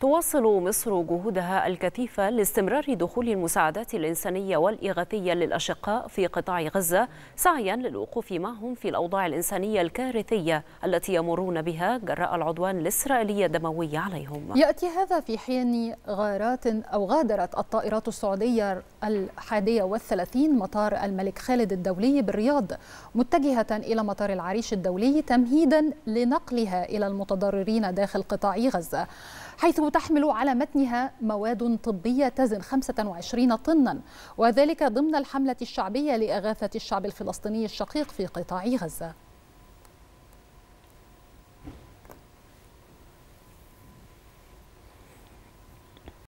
تواصل مصر جهودها الكثيفة لاستمرار دخول المساعدات الإنسانية والإغاثية للأشقاء في قطاع غزة سعيا للوقوف معهم في الأوضاع الإنسانية الكارثية التي يمرون بها جراء العدوان الإسرائيلي الدموي عليهم يأتي هذا في حين غارات أو غادرت الطائرات السعودية الحادية والثلاثين مطار الملك خالد الدولي بالرياض متجهة إلى مطار العريش الدولي تمهيدا لنقلها إلى المتضررين داخل قطاع غزة حيث تحمل على متنها مواد طبية تزن 25 طنا وذلك ضمن الحملة الشعبية لإغاثة الشعب الفلسطيني الشقيق في قطاع غزة